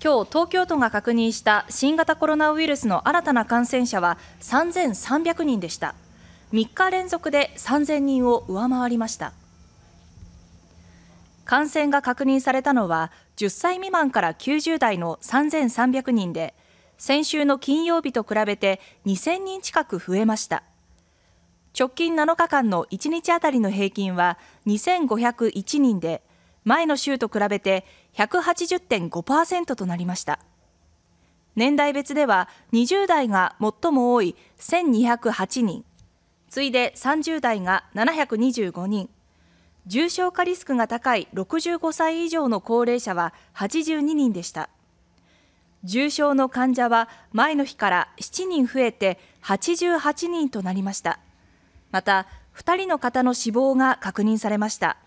今日東京都が確認した新型コロナウイルスの新たな感染者は3300人でした3日連続で3000人を上回りました感染が確認されたのは10歳未満から90代の3300人で先週の金曜日と比べて2000人近く増えました直近7日間の1日あたりの平均は2501人で前の週と比べて180.5%となりました年代別では20代が最も多い1208人次いで30代が725人重症化リスクが高い65歳以上の高齢者は82人でした重症の患者は前の日から7人増えて88人となりましたまた2人の方の死亡が確認されました